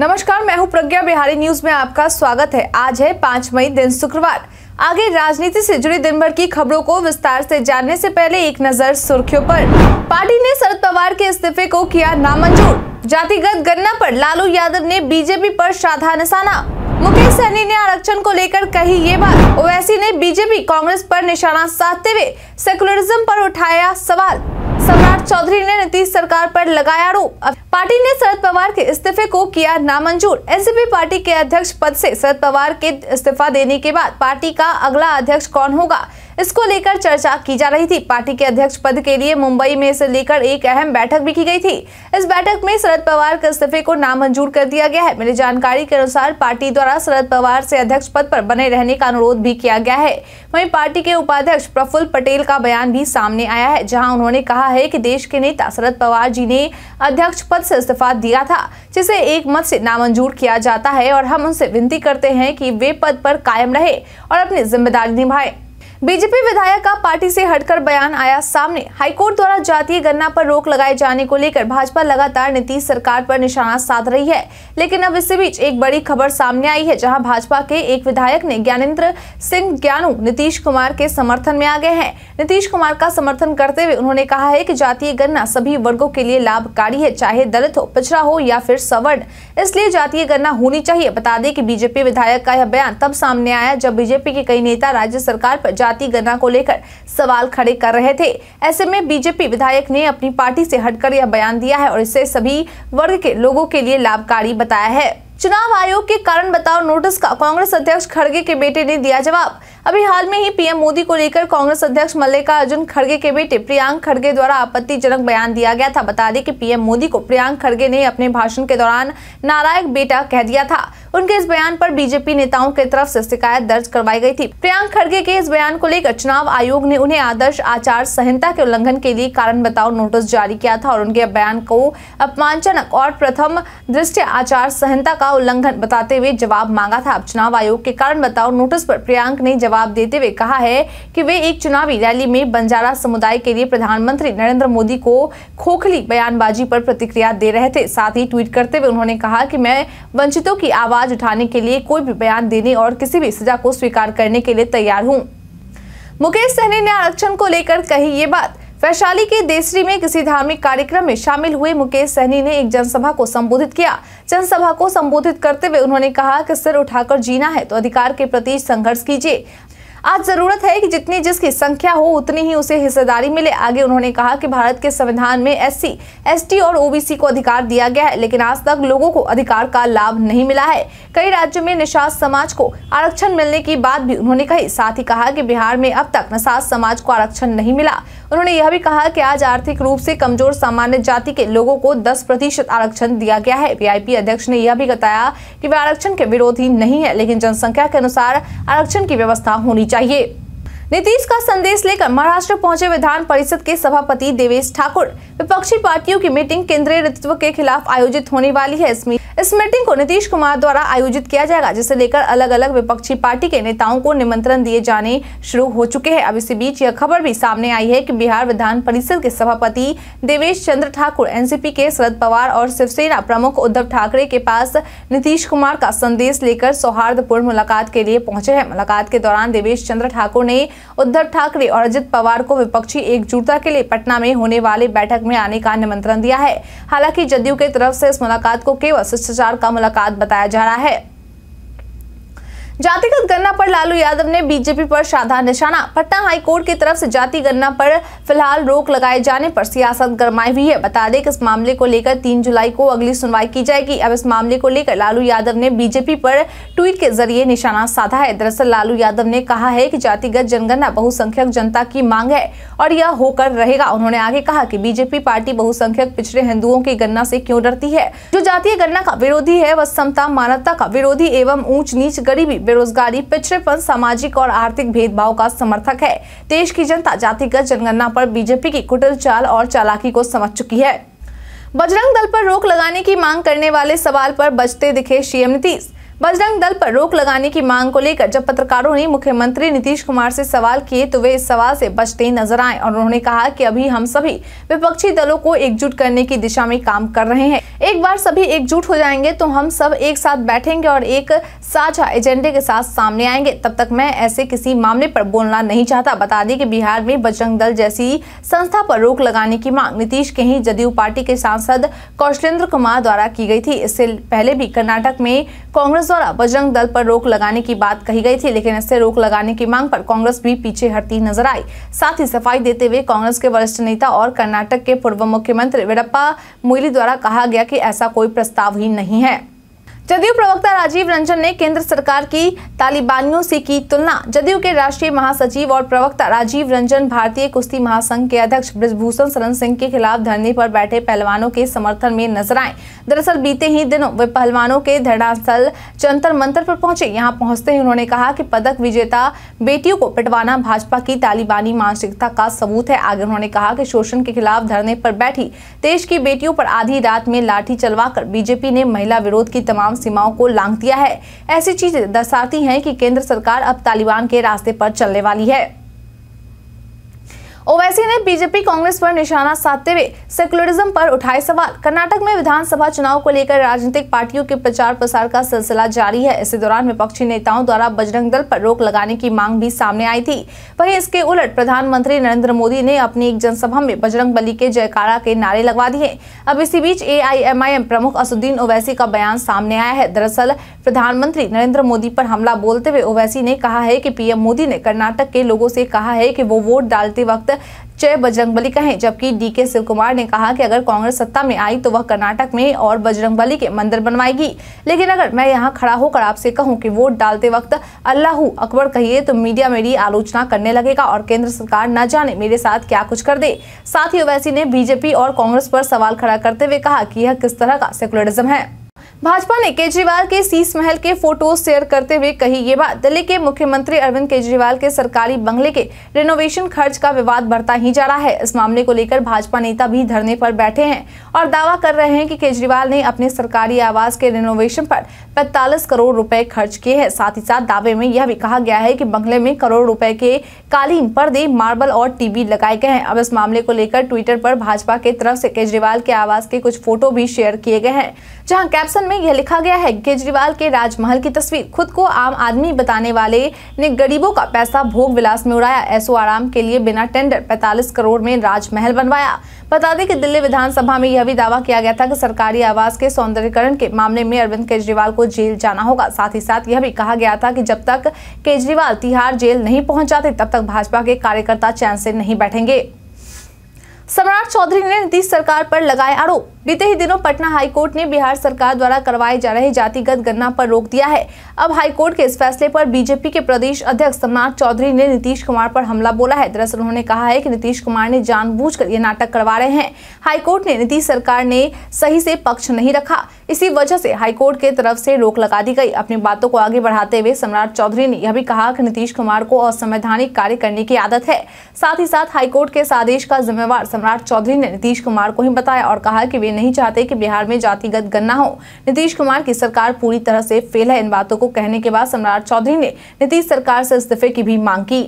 नमस्कार मैं हूं प्रज्ञा बिहारी न्यूज में आपका स्वागत है आज है पाँच मई दिन शुक्रवार आगे राजनीति से जुड़ी दिन भर की खबरों को विस्तार से जानने से पहले एक नजर सुर्खियों पर पार्टी ने शरद पवार के इस्तीफे को किया नामंजूर जातिगत गणना पर लालू यादव ने बीजेपी पर साधा निशाना मुकेश सहनी ने आरक्षण को लेकर कही ये बात ओवैसी ने बीजेपी कांग्रेस पर निशाना साधते हुए सेकुलरिज्म पर उठाया सवाल सम्राट चौधरी ने नीतीश सरकार पर लगाया आरोप पार्टी ने शरद पवार के इस्तीफे को किया नामंजूर एनसीपी पार्टी के अध्यक्ष पद से शरद पवार के इस्तीफा देने के बाद पार्टी का अगला अध्यक्ष कौन होगा इसको लेकर चर्चा की जा रही थी पार्टी के अध्यक्ष पद के लिए मुंबई में इसे लेकर एक अहम बैठक भी की गई थी इस बैठक में शरद पवार के इस्तीफे को नामंजूर कर दिया गया है मिली जानकारी के अनुसार पार्टी द्वारा शरद पवार से अध्यक्ष पद पर बने रहने का अनुरोध भी किया गया है वहीं पार्टी के उपाध्यक्ष प्रफुल्ल पटेल का बयान भी सामने आया है जहाँ उन्होंने कहा है की देश के नेता शरद पवार जी ने अध्यक्ष पद से इस्तीफा दिया था जिसे एक मत से नामंजूर किया जाता है और हम उनसे विनती करते हैं कि वे पद पर कायम रहे और अपनी जिम्मेदारी निभाएं बीजेपी विधायक का पार्टी से हटकर बयान आया सामने हाईकोर्ट द्वारा जातीय गणना पर रोक लगाए जाने को लेकर भाजपा लगातार नीतीश सरकार पर निशाना साध रही है लेकिन अब इसी बीच एक बड़ी खबर सामने आई है जहां भाजपा के एक विधायक ने ज्ञानेन्द्र सिंह ज्ञानू नीतीश कुमार के समर्थन में आ गए हैं नीतीश कुमार का समर्थन करते हुए उन्होंने कहा है की जातीय गणना सभी वर्गो के लिए लाभकारी है चाहे दलित हो पिछड़ा हो या फिर सवर्ण इसलिए जातीय गणना होनी चाहिए बता दें की बीजेपी विधायक का यह बयान तब सामने आया जब बीजेपी के कई नेता राज्य सरकार आरोप जाति गणना को लेकर सवाल खड़े कर रहे थे ऐसे में बीजेपी विधायक ने अपनी पार्टी से हटकर यह बयान दिया है और इसे सभी वर्ग के लोगों के लिए लाभकारी बताया है चुनाव आयोग के कारण बताओ नोटिस का कांग्रेस अध्यक्ष खड़गे के बेटे ने दिया जवाब अभी हाल में ही पीएम मोदी को लेकर कांग्रेस अध्यक्ष मल्लिकार्जुन खड़गे के बेटे प्रियांक खड़गे द्वारा आपत्तिजनक बयान दिया गया था बता दें कि पीएम मोदी को प्रियांक खड़गे ने अपने भाषण के दौरान नारायक बेटा कह दिया था उनके इस बयान पर बीजेपी नेताओं की तरफ से शिकायत दर्ज करवाई गई थी प्रियांक खड़गे के इस बयान को लेकर चुनाव आयोग ने उन्हें आदर्श आचार संहिता के उल्लंघन के लिए कारण बताओ नोटिस जारी किया था और उनके बयान को अपमानजनक और प्रथम दृष्टि आचार संहिता का उल्लंघन बताते हुए जवाब मांगा था अब चुनाव आयोग के कारण बताओ नोटिस पर प्रियांक ने जवाब जवाब देते हुए कहा है कि वे एक चुनावी रैली में बंजारा समुदाय के लिए प्रधानमंत्री नरेंद्र मोदी को खोखली बयानबाजी पर प्रतिक्रिया दे रहे थे साथ ही ट्वीट करते हुए उन्होंने कहा कि मैं वंचितों की आवाज उठाने के लिए कोई भी बयान देने और किसी भी सजा को स्वीकार करने के लिए तैयार हूँ मुकेश सहनी ने आरक्षण को लेकर कही ये बात वैशाली के देसरी में किसी धार्मिक कार्यक्रम में शामिल हुए मुकेश सहनी ने एक जनसभा को संबोधित किया जनसभा को संबोधित करते हुए उन्होंने कहा कि सिर उठाकर जीना है तो अधिकार के प्रति संघर्ष कीजिए आज जरूरत है कि जितनी जिसकी संख्या हो उतनी ही उसे हिस्सेदारी मिले आगे उन्होंने कहा कि भारत के संविधान में एस सी और ओबीसी को अधिकार दिया गया है लेकिन आज तक लोगों को अधिकार का लाभ नहीं मिला है कई राज्यों में निषाद समाज को आरक्षण मिलने की बात भी उन्होंने कही साथ ही कहा कि बिहार में अब तक निषाद समाज को आरक्षण नहीं मिला उन्होंने यह भी कहा कि आज आर्थिक रूप से कमजोर सामान्य जाति के लोगों को 10 प्रतिशत आरक्षण दिया गया है वीआईपी अध्यक्ष ने यह भी बताया कि वे आरक्षण के विरोधी नहीं है लेकिन जनसंख्या के अनुसार आरक्षण की व्यवस्था होनी चाहिए चाहिए नीतीश का संदेश लेकर महाराष्ट्र पहुंचे विधान परिषद के सभापति देवेश ठाकुर विपक्षी पार्टियों की मीटिंग केंद्रीय नेतृत्व के खिलाफ आयोजित होने वाली है इस मीटिंग को नीतीश कुमार द्वारा आयोजित किया जाएगा जिसे लेकर अलग अलग विपक्षी पार्टी के नेताओं को निमंत्रण दिए जाने शुरू हो चुके हैं अब इसी बीच यह खबर भी सामने आई है की बिहार विधान परिषद के सभापति देवेश चंद्र ठाकुर एनसीपी के शरद पवार और शिवसेना प्रमुख उद्धव ठाकरे के पास नीतीश कुमार का संदेश लेकर सौहार्दपूर्ण मुलाकात के लिए पहुंचे हैं मुलाकात के दौरान देवेश चंद्र ठाकुर ने उद्धव ठाकरे और अजित पवार को विपक्षी एकजुटता के लिए पटना में होने वाली बैठक में आने का निमंत्रण दिया है हालांकि जदयू के तरफ से इस मुलाकात को केवल शिष्टाचार का मुलाकात बताया जा रहा है जातिगत गणना पर लालू यादव ने बीजेपी पर साधा निशाना पटना हाईकोर्ट की तरफ से जाति गणना पर फिलहाल रोक लगाए जाने पर सियासत गरमाई हुई है बता दें कि इस मामले को लेकर तीन जुलाई को अगली सुनवाई की जाएगी अब इस मामले को लेकर लालू यादव ने बीजेपी पर ट्वीट के जरिए निशाना साधा है दरअसल लालू यादव ने कहा है की जातिगत जनगणना बहुसंख्यक जनता की मांग है और यह होकर रहेगा उन्होंने आगे कहा की बीजेपी पार्टी बहुसंख्यक पिछड़े हिंदुओं की गणना से क्यों डरती है जो जातीय गणना का विरोधी है वह समता मानवता का विरोधी एवं ऊंच नीच गरीबी बेरोजगारी पिछड़ेपन सामाजिक और आर्थिक भेदभाव का समर्थक है देश की जनता जातिगत जनगणना पर बीजेपी की कुटिल चाल और चालाकी को समझ चुकी है बजरंग दल पर रोक लगाने की मांग करने वाले सवाल पर बचते दिखे सीएम नीतीश बजरंग दल पर रोक लगाने की मांग को लेकर जब पत्रकारों ने मुख्यमंत्री नीतीश कुमार से सवाल किए तो वे इस सवाल से बचते नजर आए और उन्होंने कहा कि अभी हम सभी विपक्षी दलों को एकजुट करने की दिशा में काम कर रहे हैं एक बार सभी एकजुट हो जाएंगे तो हम सब एक साथ बैठेंगे और एक साझा एजेंडे के साथ सामने आएंगे तब तक मैं ऐसे किसी मामले पर बोलना नहीं चाहता बता दें कि बिहार में बजरंग दल जैसी संस्था पर रोक लगाने की मांग नीतीश के ही जदयू पार्टी के सांसद कौशलेंद्र कुमार द्वारा की गई थी इससे पहले भी कर्नाटक में कांग्रेस द्वारा बजरंग दल पर रोक लगाने की बात कही गई थी लेकिन इससे रोक लगाने की मांग पर कांग्रेस भी पीछे हटती नजर आई साथ ही सफाई देते हुए कांग्रेस के वरिष्ठ नेता और कर्नाटक के पूर्व मुख्यमंत्री वेडप्पा मोइली द्वारा कहा गया कि ऐसा कोई प्रस्ताव ही नहीं है जदयू प्रवक्ता राजीव रंजन ने केंद्र सरकार की तालिबानियों से की तुलना जदयू के राष्ट्रीय महासचिव और प्रवक्ता राजीव रंजन भारतीय कुश्ती महासंघ के अध्यक्ष ब्रजभूषण शरण सिंह के खिलाफ धरने पर बैठे पहलवानों के समर्थन में नजर आए दरअसल बीते ही दिनों वे पहलवानों के धरना स्थल जंतर मंत्र पर पहुंचे यहाँ पहुंचते ही उन्होंने कहा की पदक विजेता बेटियों को पिटवाना भाजपा की तालिबानी मानसिकता का सबूत है आगे उन्होंने कहा की शोषण के खिलाफ धरने पर बैठी देश की बेटियों पर आधी रात में लाठी चलवा बीजेपी ने महिला विरोध की तमाम सीमाओं को लांग दिया है ऐसी चीजें दर्शाती हैं कि केंद्र सरकार अब तालिबान के रास्ते पर चलने वाली है ओवैसी ने बीजेपी कांग्रेस पर निशाना साधते हुए सेकुलरिज्म पर उठाए सवाल कर्नाटक में विधानसभा चुनाव को लेकर राजनीतिक पार्टियों के प्रचार प्रसार का सिलसिला जारी है इसी दौरान विपक्षी नेताओं द्वारा बजरंग दल पर रोक लगाने की मांग भी सामने आई थी वहीं इसके उलट प्रधानमंत्री नरेंद्र मोदी ने अपनी एक जनसभा में बजरंग बली के जयकारा के नारे लगवा दिए अब इसी बीच ए प्रमुख असुद्दीन ओवैसी का बयान सामने आया है दरअसल प्रधानमंत्री नरेंद्र मोदी पर हमला बोलते हुए ओवैसी ने कहा है की पीएम मोदी ने कर्नाटक के लोगों से कहा है की वो वोट डालते वक्त जय बजरंगबली कहें जबकि डी के शिव कुमार ने कहा कि अगर कांग्रेस सत्ता में आई तो वह कर्नाटक में और बजरंगबली के मंदिर बनवाएगी लेकिन अगर मैं यहाँ खड़ा होकर आपसे कहूँ कि वोट डालते वक्त अल्लाह अकबर कहिए तो मीडिया मेरी आलोचना करने लगेगा और केंद्र सरकार न जाने मेरे साथ क्या कुछ कर दे साथ ही ओवैसी ने बीजेपी और कांग्रेस पर सवाल खड़ा करते हुए कहा कि यह किस तरह का सेकुलरिज्म है भाजपा ने केजरीवाल के सीस महल के फोटो शेयर करते हुए कही ये बात दिल्ली के मुख्यमंत्री अरविंद केजरीवाल के सरकारी बंगले के रिनोवेशन खर्च का विवाद बढ़ता ही जा रहा है इस मामले को लेकर भाजपा नेता भी धरने पर बैठे हैं और दावा कर रहे हैं कि केजरीवाल ने अपने सरकारी आवास के रिनोवेशन पर पैतालीस करोड़ रुपए खर्च किए हैं साथ ही साथ दावे में यह भी कहा गया है कि बंगले में करोड़ रुपए के कालीन पर्दे मार्बल और टीवी लगाए गए हैं अब इस मामले को लेकर ट्विटर पर भाजपा के तरफ से केजरीवाल के आवास के कुछ फोटो भी शेयर किए गए हैं जहां कैप्शन में यह लिखा गया है केजरीवाल के राजमहल की तस्वीर खुद को आम आदमी बताने वाले ने गरीबों का पैसा भोग विलास में उड़ाया ऐसो आराम के लिए बिना टेंडर पैतालीस करोड़ में राजमहल बनवाया बता दें कि दिल्ली विधानसभा में यह भी दावा किया गया था कि सरकारी आवास के सौंदर्यकरण के मामले में अरविंद केजरीवाल को जेल जाना होगा साथ ही साथ यह भी कहा गया था कि जब तक केजरीवाल तिहाड़ जेल नहीं पहुंचाते तब तक भाजपा के कार्यकर्ता चैन से नहीं बैठेंगे सम्राट चौधरी ने नीतीश सरकार पर लगाए आरोप बीते ही दिनों पटना हाईकोर्ट ने बिहार सरकार द्वारा करवाए जा रहे जातिगत गणना पर रोक दिया है अब हाईकोर्ट के इस फैसले पर बीजेपी के प्रदेश अध्यक्ष सम्राट चौधरी ने नीतीश कुमार पर हमला बोला है दरअसल उन्होंने कहा है कि नीतीश कुमार ने जानबूझकर ये नाटक करवा रहे हैं हाईकोर्ट ने नीतीश सरकार ने सही से पक्ष नहीं रखा इसी वजह से हाईकोर्ट के तरफ से रोक लगा दी गई अपनी बातों को आगे बढ़ाते हुए सम्राट चौधरी ने यह भी कहा कि नीतीश कुमार को असंवैधानिक कार्य करने की आदत है साथ ही साथ हाईकोर्ट के इस आदेश का जिम्मेवार सम्राट चौधरी ने नीतीश कुमार को ही बताया और कहा कि वे नहीं चाहते कि बिहार में जातिगत गन्ना हो नीतीश कुमार की सरकार पूरी तरह से फेल है इन बातों को कहने के बाद सम्राट चौधरी ने नीतीश सरकार से इस्तीफे की भी मांग की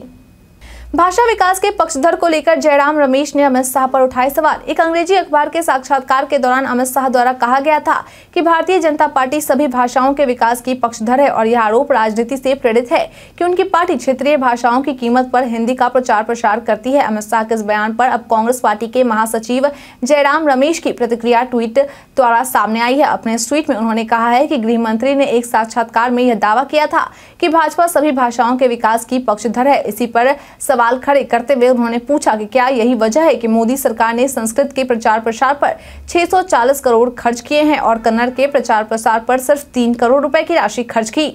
भाषा विकास के पक्षधर को लेकर जयराम रमेश ने अमित शाह पर उठाए सवाल एक अंग्रेजी अखबार के साक्षात्कार के दौरान अमित शाह द्वारा कहा गया था कि भारतीय जनता पार्टी सभी भाषाओं के विकास की पक्षधर है और यह आरोप राजनीति से प्रेरित है कि उनकी पार्टी क्षेत्रीय भाषाओं की कीमत पर हिंदी का प्रचार प्रसार करती है अमित शाह के इस बयान पर अब कांग्रेस पार्टी के महासचिव जयराम रमेश की प्रतिक्रिया ट्वीट द्वारा सामने आई है अपने ट्वीट में उन्होंने कहा है की गृह मंत्री ने एक साक्षात्कार में यह दावा किया था की भाजपा सभी भाषाओं के विकास की पक्षधर है इसी पर सवाल सवाल खड़े करते हुए उन्होंने पूछा कि क्या यही वजह है कि मोदी सरकार ने संस्कृत के प्रचार प्रसार पर 640 करोड़ खर्च किए हैं और कन्नड़ के प्रचार प्रसार पर सिर्फ तीन करोड़ रुपए की राशि खर्च की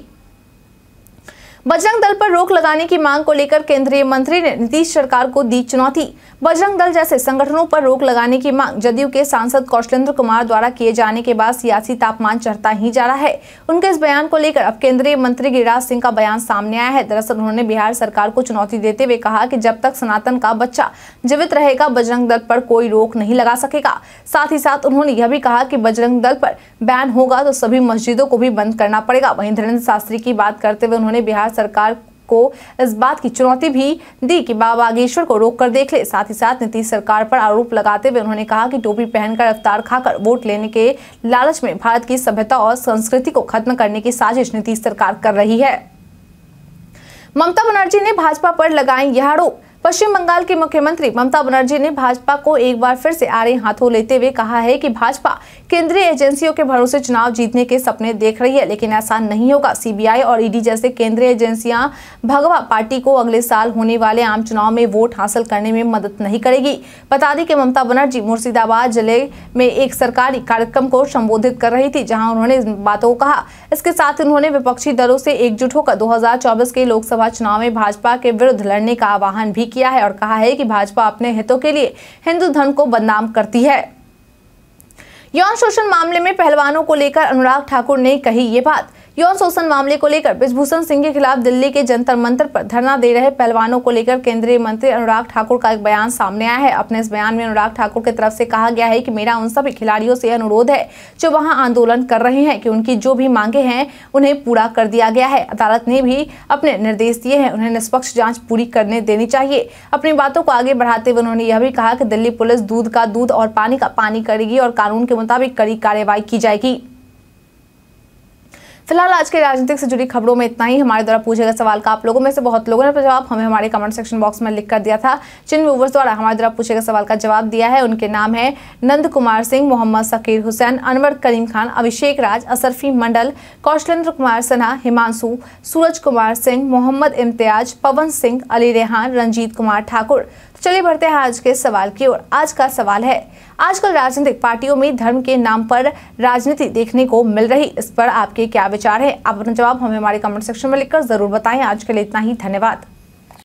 बजरंग दल पर रोक लगाने की मांग को लेकर केंद्रीय मंत्री ने नीतीश सरकार को दी चुनौती बजरंग दल जैसे संगठनों पर रोक लगाने की मांग जदयू के सांसद कौशलेंद्र कुमार द्वारा किए जाने के बाद सियासी तापमान चढ़ता ही जा रहा है उनके इस बयान को लेकर अब केंद्रीय मंत्री गिरिराज सिंह का बयान सामने आया है दरअसल उन्होंने बिहार सरकार को चुनौती देते हुए कहा की जब तक सनातन का बच्चा जीवित रहेगा बजरंग दल पर कोई रोक नहीं लगा सकेगा साथ ही साथ उन्होंने यह भी कहा की बजरंग दल पर बैन होगा तो सभी मस्जिदों को भी बंद करना पड़ेगा वही धीरेन्द्र शास्त्री की बात करते हुए उन्होंने बिहार सरकार को इस बात की चुनौती भी दी कि बाबा बागेश्वर को रोक कर देख ले साथ ही साथ नीतीश सरकार पर आरोप लगाते हुए उन्होंने कहा कि टोपी पहनकर अवतार खाकर वोट लेने के लालच में भारत की सभ्यता और संस्कृति को खत्म करने की साजिश नीतीश सरकार कर रही है ममता बनर्जी ने भाजपा पर लगाए यह आरोप पश्चिम बंगाल की मुख्यमंत्री ममता बनर्जी ने भाजपा को एक बार फिर से आड़े हाथों लेते हुए कहा है कि भाजपा केंद्रीय एजेंसियों के भरोसे चुनाव जीतने के सपने देख रही है लेकिन ऐसा नहीं होगा सीबीआई और ईडी जैसे केंद्रीय एजेंसियां भगवा पार्टी को अगले साल होने वाले आम चुनाव में वोट हासिल करने में मदद नहीं करेगी बता दें कि ममता बनर्जी मुर्शिदाबाद जिले में एक सरकारी कार्यक्रम को संबोधित कर रही थी जहाँ उन्होंने बातों को कहा इसके साथ उन्होंने विपक्षी दलों से एकजुट होकर दो के लोकसभा चुनाव में भाजपा के विरुद्ध लड़ने का आह्वान भी किया किया है और कहा है कि भाजपा अपने हितों के लिए हिंदू धर्म को बदनाम करती है यौन शोषण मामले में पहलवानों को लेकर अनुराग ठाकुर ने कही ये बात यौन शोषण मामले को लेकर ब्रजभूषण सिंह के खिलाफ दिल्ली के जंतर मंत्र पर धरना दे रहे पहलवानों को लेकर केंद्रीय मंत्री अनुराग ठाकुर का एक बयान सामने आया है अपने इस बयान में अनुराग ठाकुर की तरफ से कहा गया है कि मेरा उन सभी खिलाड़ियों से अनुरोध है जो वहां आंदोलन कर रहे हैं कि उनकी जो भी मांगे हैं उन्हें पूरा कर दिया गया है अदालत ने भी अपने निर्देश दिए हैं उन्हें निष्पक्ष जाँच पूरी करने देनी चाहिए अपनी बातों को आगे बढ़ाते हुए उन्होंने यह भी कहा कि दिल्ली पुलिस दूध का दूध और पानी का पानी करेगी और कानून के मुताबिक कड़ी कार्यवाही की जाएगी फिलहाल आज के राजनीतिक से जुड़ी खबरों में इतना ही हमारे द्वारा पूछे गए सवाल का आप लोगों में से बहुत लोगों ने जवाब हमें हमारे कमेंट सेक्शन बॉक्स में लिख कर दिया था जिन व्यूवर्स द्वारा हमारे द्वारा पूछे गए सवाल का जवाब दिया है उनके नाम है नंद कुमार सिंह मोहम्मद सकीर हुसैन अनवर करीम खान अभिषेक राज असरफी मंडल कौशलेंद्र कुमार सिन्हा हिमांशु सूरज कुमार सिंह मोहम्मद इम्तियाज पवन सिंह अली रेहान रंजीत कुमार ठाकुर चलिए बढ़ते हैं आज के सवाल की ओर आज का सवाल है आजकल राजनीतिक पार्टियों में धर्म के नाम पर राजनीति देखने को मिल रही इस पर आपके क्या विचार है आप अपना जवाब हमें हमारे कमेंट सेक्शन में लिखकर जरूर बताएं आज के लिए इतना ही धन्यवाद